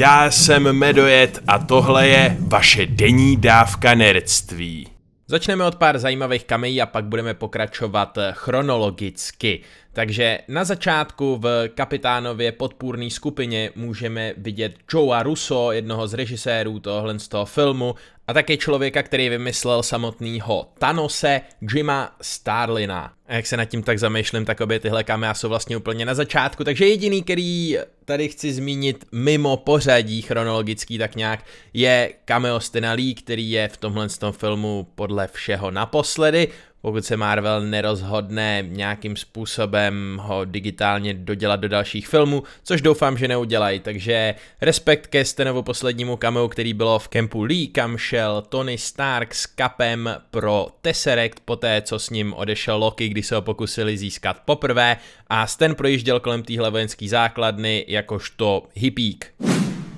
Já jsem Medojet a tohle je vaše denní dávka nerdství. Začneme od pár zajímavých kamejí a pak budeme pokračovat chronologicky. Takže na začátku v kapitánově podpůrné skupině můžeme vidět Joea Russo, jednoho z režisérů tohle z toho filmu a také člověka, který vymyslel samotného Thanose, Jima Starlina. A jak se nad tím tak zamýšlím, tak obě tyhle kamea jsou vlastně úplně na začátku, takže jediný, který tady chci zmínit mimo pořadí chronologický tak nějak, je cameo Stena Lee, který je v tomhle tom filmu podle všeho naposledy, pokud se Marvel nerozhodne nějakým způsobem ho digitálně dodělat do dalších filmů, což doufám, že neudělají. Takže respekt ke Stenovu poslednímu kameu, který bylo v kempu Lee, kam šel Tony Stark s kapem pro Tesseract poté, co s ním odešel Loki, kdy se ho pokusili získat poprvé a Sten projížděl kolem téhle vojenské základny jakožto hippík.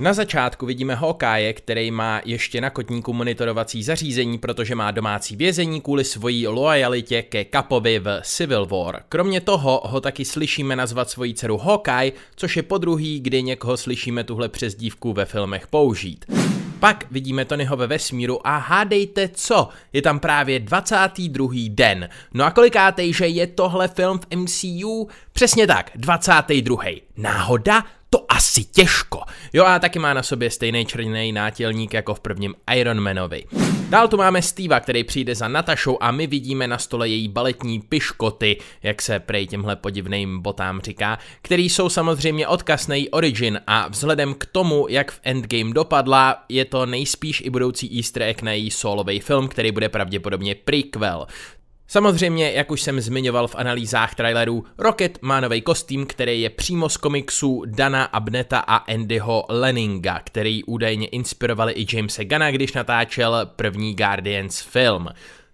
Na začátku vidíme Hokáje, který má ještě na kotníku monitorovací zařízení, protože má domácí vězení kvůli svojí loajalitě ke Kapovi v Civil War. Kromě toho ho taky slyšíme nazvat svoji dceru Hokaj, což je podruhý, kdy někoho slyšíme tuhle přezdívku ve filmech použít. Pak vidíme Tonyho ve vesmíru a hádejte co, je tam právě 22. den. No a kolikátej, že je tohle film v MCU? Přesně tak, 22. Náhoda? to asi těžko. Jo a taky má na sobě stejný černý nátělník jako v prvním Manovi. Dál tu máme Steva, který přijde za Natašou a my vidíme na stole její baletní piškoty, jak se prej těmhle podivným botám říká, který jsou samozřejmě odkaz na její origin a vzhledem k tomu, jak v Endgame dopadla, je to nejspíš i budoucí easter egg na její solový film, který bude pravděpodobně prequel. Samozřejmě, jak už jsem zmiňoval v analýzách trailerů, Rocket má nový kostým, který je přímo z komiksů Dana Abneta a Andyho Leninga, který údajně inspirovali i Jamesa Gana, když natáčel první Guardians film.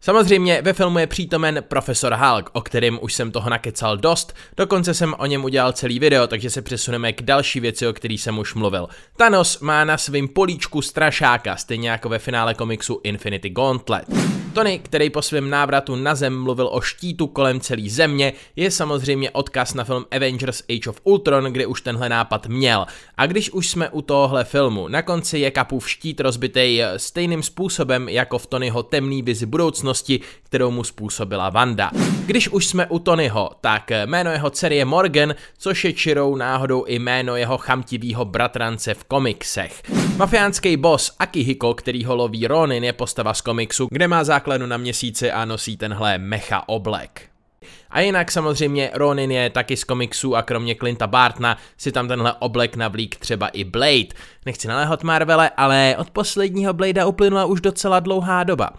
Samozřejmě ve filmu je přítomen profesor Hulk, o kterém už jsem toho nakecal dost, dokonce jsem o něm udělal celý video, takže se přesuneme k další věci, o který jsem už mluvil. Thanos má na svém políčku strašáka, stejně jako ve finále komiksu Infinity Gauntlet. Tony, který po svém návratu na zem mluvil o štítu kolem celé země, je samozřejmě odkaz na film Avengers Age of Ultron, kde už tenhle nápad měl. A když už jsme u tohohle filmu, na konci je Kapův štít rozbitej stejným způsobem jako v Tonyho temný vizi budoucnosti, budoucnosti, kterou mu způsobila Vanda. Když už jsme u Tonyho, tak jméno jeho dcery je Morgan, což je čirou náhodou i jméno jeho chamtivýho bratrance v komiksech. Mafiánský boss Akihiko, který ho loví Ronin, je postava z komiksu, kde má základnu na měsíci a nosí tenhle mecha oblek. A jinak samozřejmě Ronin je taky z komiksů a kromě Clinta Bartna si tam tenhle oblek navlík třeba i Blade. Nechci naléhat Marvele, ale od posledního Bladea uplynula už docela dlouhá doba.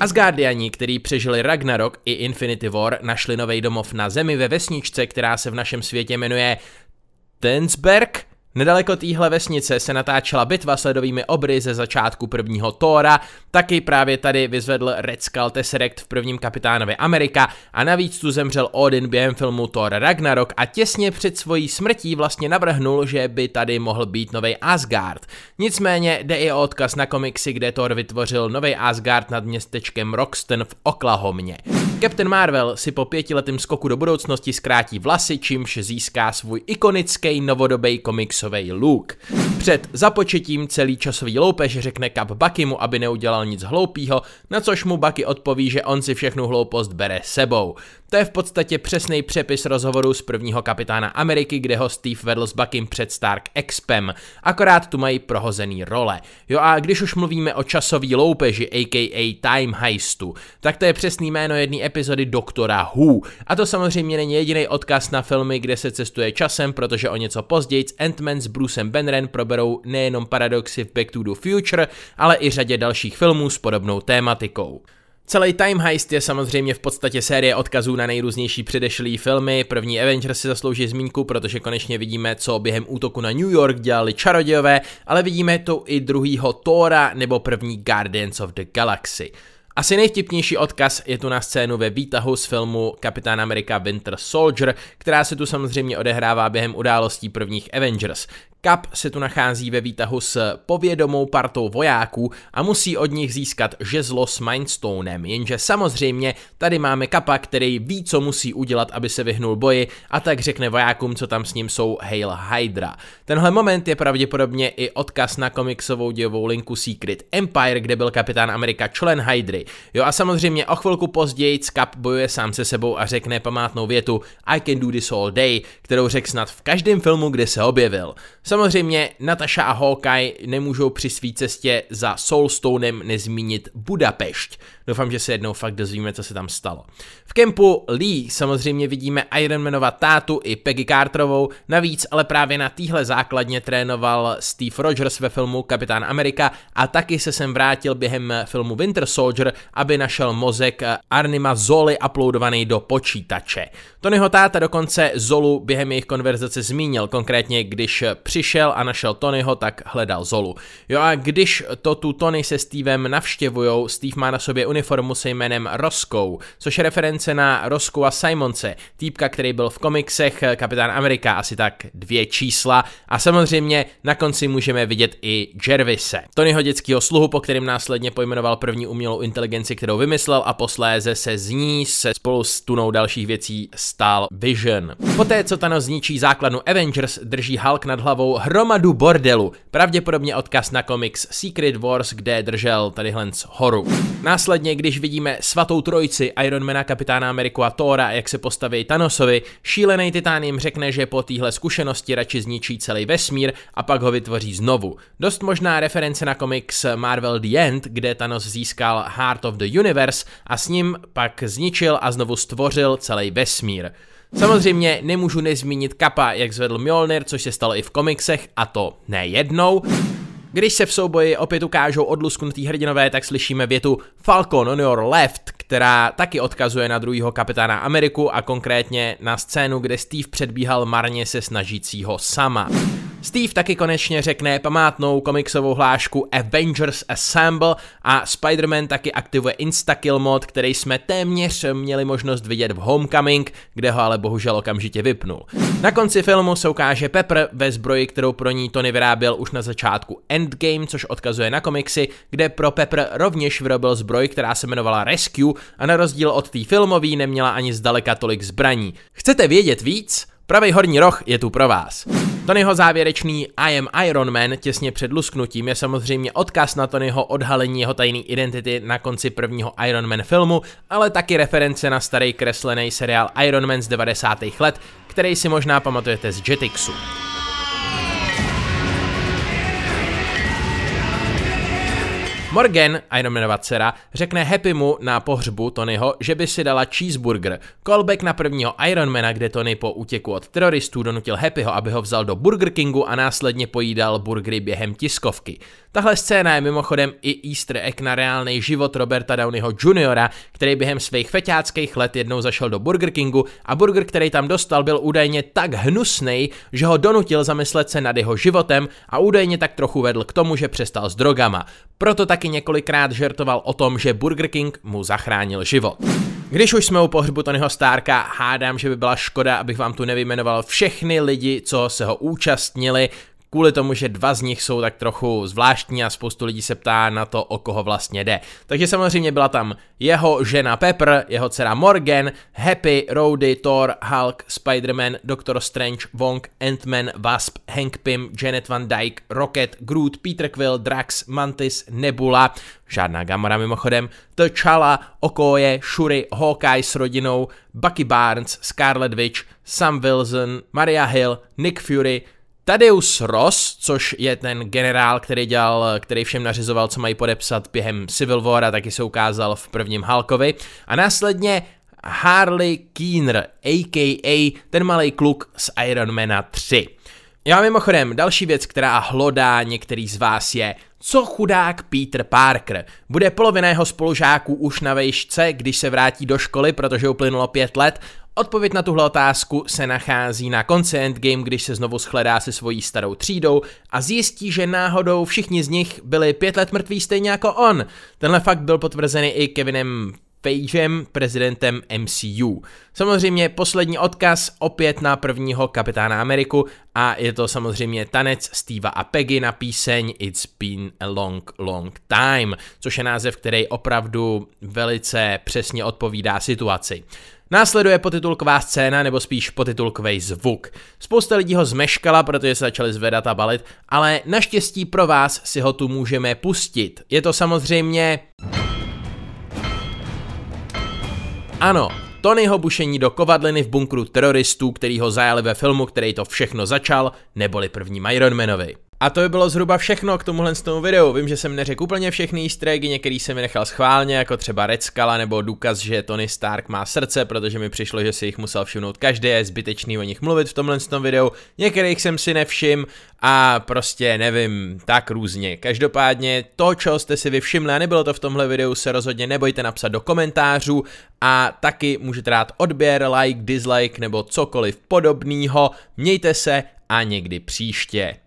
Asgardiani, který přežili Ragnarok i Infinity War, našli nový domov na Zemi ve vesničce, která se v našem světě jmenuje Tensberg, Nedaleko téhle vesnice se natáčela bitva s ledovými obry ze začátku prvního Tóra, taky právě tady vyzvedl Red Skull Tesseract v prvním kapitánovi Amerika a navíc tu zemřel Odin během filmu Thor Ragnarok a těsně před svojí smrtí vlastně navrhnul, že by tady mohl být nový Asgard. Nicméně jde i o odkaz na komiksy, kde Thor vytvořil nový Asgard nad městečkem Roxton v Oklahomě. Captain Marvel si po pětiletém skoku do budoucnosti zkrátí vlasy, čímž získá svůj ikonický novodobý komiksový look. Před započetím celý časový loupež řekne Cap Buckymu, aby neudělal nic hloupého, na což mu Bucky odpoví, že on si všechnu hloupost bere sebou. To je v podstatě přesný přepis rozhovoru z prvního kapitána Ameriky, kde ho Steve vedl s Buckym před Stark Expem. Akorát tu mají prohozený role. Jo a když už mluvíme o časový loupeži, aka Time Heistu, tak to je přesný jméno jedné epizody Doktora Who. A to samozřejmě není jediný odkaz na filmy, kde se cestuje časem, protože o něco později ant s Brucem Benren proberou nejenom paradoxy v Back to the Future, ale i řadě dalších filmů s podobnou tématikou. Celý Time Heist je samozřejmě v podstatě série odkazů na nejrůznější předešlé filmy. První Avengers si zaslouží zmínku, protože konečně vidíme, co během útoku na New York dělali čarodějové, ale vidíme to i druhýho Tora nebo první Guardians of the Galaxy. Asi nejvtipnější odkaz je tu na scénu ve výtahu z filmu Kapitán Amerika Winter Soldier, která se tu samozřejmě odehrává během událostí prvních Avengers. Kap se tu nachází ve výtahu s povědomou partou vojáků a musí od nich získat žezlo s Mindstonem, jenže samozřejmě tady máme Kapa, který ví, co musí udělat, aby se vyhnul boji a tak řekne vojákům, co tam s ním jsou Hail Hydra. Tenhle moment je pravděpodobně i odkaz na komiksovou dějovou linku Secret Empire, kde byl kapitán Amerika člen Hydry. Jo a samozřejmě o chvilku později Kap bojuje sám se sebou a řekne památnou větu I can do this all day, kterou řekl snad v každém filmu, kde se objevil. Samozřejmě Natasha a Hawkeye nemůžou při své cestě za Soulstonem nezmínit Budapešť. Doufám, že se jednou fakt dozvíme, co se tam stalo. V kempu Lee samozřejmě vidíme Ironmanova tátu i Peggy Carterovou, navíc ale právě na téhle základně trénoval Steve Rogers ve filmu Kapitán Amerika a taky se sem vrátil během filmu Winter Soldier, aby našel mozek Arnima Zoli uploadovaný do počítače. Tonyho táta dokonce Zolu během jejich konverzace zmínil, konkrétně když při přišel šel a našel Tonyho, tak hledal Zolu. Jo a když to tu Tony se Stevem navštěvujou, Steve má na sobě uniformu se jménem Roskou, což je reference na Rosku a Simonce, týpka, který byl v komiksech Kapitán Amerika, asi tak dvě čísla a samozřejmě na konci můžeme vidět i Jervise, Tonyho dětského sluhu, po kterém následně pojmenoval první umělou inteligenci, kterou vymyslel a posléze se z ní se spolu s tunou dalších věcí stál Vision. Poté, co Thanos zničí základnu Avengers, drží Hulk nad hlavou hromadu bordelu, pravděpodobně odkaz na komiks Secret Wars, kde držel tady z horu. Následně, když vidíme svatou trojici Ironmana, kapitána Ameriku a Thora, jak se postaví Thanosovi, šílený titán jim řekne, že po téhle zkušenosti radši zničí celý vesmír a pak ho vytvoří znovu. Dost možná reference na komiks Marvel The End, kde Thanos získal Heart of the Universe a s ním pak zničil a znovu stvořil celý vesmír. Samozřejmě nemůžu nezmínit Kapa, jak zvedl Mjolnir, což se stalo i v komiksech, a to ne jednou. Když se v souboji opět ukážou odlusknutý hrdinové, tak slyšíme větu Falcon on your left, která taky odkazuje na druhého kapitána Ameriku a konkrétně na scénu, kde Steve předbíhal marně se snažícího sama. Steve taky konečně řekne památnou komiksovou hlášku Avengers Assemble a Spider-Man taky aktivuje Instakill mod, který jsme téměř měli možnost vidět v Homecoming, kde ho ale bohužel okamžitě vypnul. Na konci filmu se ukáže Pepper ve zbroji, kterou pro ní Tony vyráběl už na začátku Endgame, což odkazuje na komiksy, kde pro Pepper rovněž vyrobil zbroj, která se jmenovala Rescue a na rozdíl od té filmové neměla ani zdaleka tolik zbraní. Chcete vědět víc? Pravý horní roh je tu pro vás. Tonyho závěrečný I am Iron Man těsně před lusknutím je samozřejmě odkaz na Tonyho odhalení jeho tajné identity na konci prvního Iron Man filmu, ale taky reference na starý kreslený seriál Iron Man z 90. let, který si možná pamatujete z Jetixu. Morgan, jmenovat dcera, řekne Happy mu na pohřbu Tonyho, že by si dala cheeseburger. Callback na prvního Ironmana, kde Tony po útěku od teroristů donutil Happyho, aby ho vzal do Burger Kingu a následně pojídal burgery během tiskovky. Tahle scéna je mimochodem i easter egg na reálný život Roberta Downeyho Jr., který během svých feťáckých let jednou zašel do Burger Kingu a burger, který tam dostal, byl údajně tak hnusný, že ho donutil zamyslet se nad jeho životem a údajně tak trochu vedl k tomu, že přestal s drogama. Proto tak taky několikrát žertoval o tom, že Burger King mu zachránil život. Když už jsme u pohřbu Tonyho Starka, hádám, že by byla škoda, abych vám tu nevymenoval všechny lidi, co se ho účastnili, kvůli tomu, že dva z nich jsou tak trochu zvláštní a spoustu lidí se ptá na to, o koho vlastně jde. Takže samozřejmě byla tam jeho žena Pepper, jeho dcera Morgan, Happy, Rody, Thor, Hulk, Spider-Man, Doctor Strange, Wong, Ant-Man, Wasp, Hank Pym, Janet Van Dyke, Rocket, Groot, Peter Quill, Drax, Mantis, Nebula, žádná Gamora mimochodem, T'Challa, Okoye, Shuri, Hawkeye s rodinou, Bucky Barnes, Scarlet Witch, Sam Wilson, Maria Hill, Nick Fury, Tadeus Ross, což je ten generál, který dělal, který všem nařizoval, co mají podepsat během Civil War a taky se ukázal v prvním Halkovi. A následně Harley Keener, a.k.a. ten malý kluk z Ironmana 3. Já mimochodem, další věc, která hlodá některý z vás je, co chudák Peter Parker. Bude polovina jeho spolužáků už na vejšce, když se vrátí do školy, protože uplynulo pět let Odpověď na tuhle otázku se nachází na konci Endgame, když se znovu shledá se svojí starou třídou a zjistí, že náhodou všichni z nich byli pět let mrtví stejně jako on. Tenhle fakt byl potvrzený i Kevinem Pageem, prezidentem MCU. Samozřejmě poslední odkaz opět na prvního kapitána Ameriku a je to samozřejmě tanec Steva a Peggy na píseň It's Been a Long, Long Time, což je název, který opravdu velice přesně odpovídá situaci. Následuje potitulková scéna, nebo spíš potitulkový zvuk. Spousta lidí ho zmeškala, protože se začali zvedat a balit, ale naštěstí pro vás si ho tu můžeme pustit. Je to samozřejmě... Ano, Tonyho bušení do kovadliny v bunkru teroristů, který ho zajali ve filmu, který to všechno začal, neboli první Ironmanovi. A to by bylo zhruba všechno k tomuhle z tomu videu. Vím, že jsem neřekl úplně všechny easter eggy, některý jsem mi nechal schválně, jako třeba Redskala nebo důkaz, že Tony Stark má srdce, protože mi přišlo, že si jich musel všimnout každý, je zbytečný o nich mluvit v tomhle z tom videu. Některých jsem si nevšim a prostě nevím, tak různě. Každopádně to, co jste si všimli a nebylo to v tomhle videu, se rozhodně nebojte napsat do komentářů a taky můžete dát odběr, like, dislike nebo cokoliv podobného. Mějte se a někdy příště.